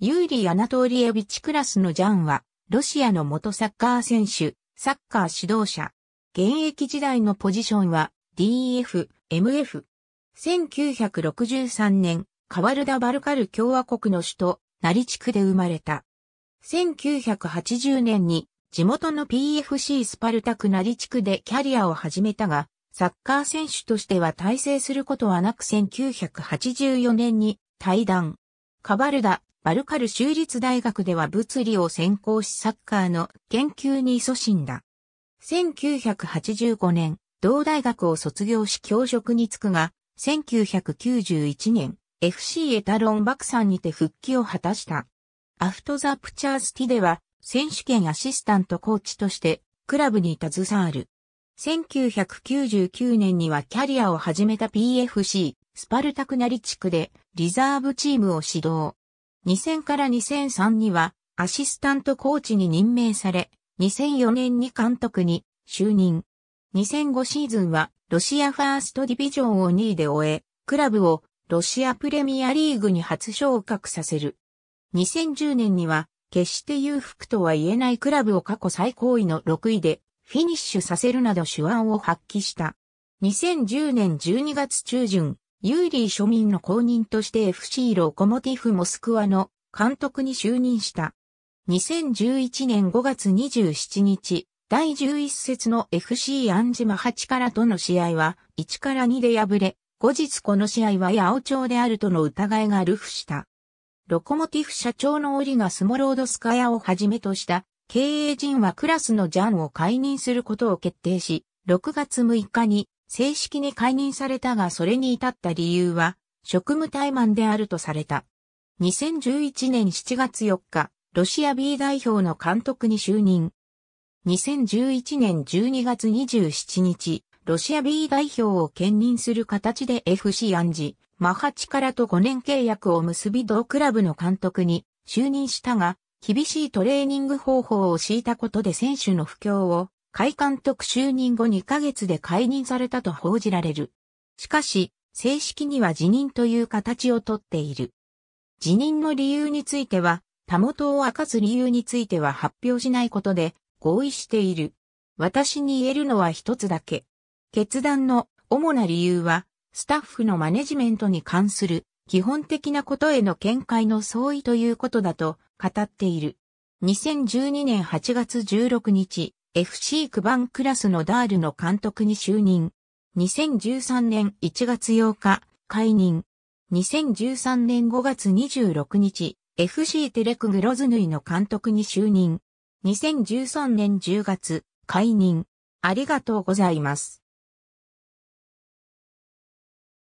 ユーリー・アナトーリエビチクラスのジャンは、ロシアの元サッカー選手、サッカー指導者。現役時代のポジションは、DF、MF。1963年、カワルダ・バルカル共和国の首都、ナリ地区で生まれた。1980年に、地元の PFC スパルタクナリ地区でキャリアを始めたが、サッカー選手としては大成することはなく1984年に退団。カバルダ、バルカル州立大学では物理を専攻しサッカーの研究に勤しんだ。1985年、同大学を卒業し教職に就くが、1991年、FC エタロン爆散にて復帰を果たした。アフトザプチャースティでは、選手権アシスタントコーチとして、クラブに携わる。1999年にはキャリアを始めた PFC、スパルタクナリ地区で、リザーブチームを指導。2000から2003にはアシスタントコーチに任命され、2004年に監督に就任。2005シーズンはロシアファーストディビジョンを2位で終え、クラブをロシアプレミアリーグに初昇格させる。2010年には決して裕福とは言えないクラブを過去最高位の6位でフィニッシュさせるなど手腕を発揮した。2010年12月中旬、ユーリー庶民の公認として FC ロコモティフモスクワの監督に就任した。2011年5月27日、第11節の FC アンジマ8からとの試合は1から2で敗れ、後日この試合は八王朝であるとの疑いがルフした。ロコモティフ社長のオリガ・スモロードスカヤをはじめとした経営陣はクラスのジャンを解任することを決定し、6月6日に正式に解任されたがそれに至った理由は、職務怠慢であるとされた。2011年7月4日、ロシア B 代表の監督に就任。2011年12月27日、ロシア B 代表を兼任する形で FC アンジ、マハチカラと5年契約を結び同クラブの監督に就任したが、厳しいトレーニング方法を敷いたことで選手の不況を海監督就任後2ヶ月で解任されたと報じられる。しかし、正式には辞任という形をとっている。辞任の理由については、たもとを明かす理由については発表しないことで合意している。私に言えるのは一つだけ。決断の主な理由は、スタッフのマネジメントに関する基本的なことへの見解の相違ということだと語っている。2012年8月16日、FC 九番クラスのダールの監督に就任。2013年1月8日、解任。2013年5月26日、FC テレクグロズヌイの監督に就任。2013年10月、解任。ありがとうございます。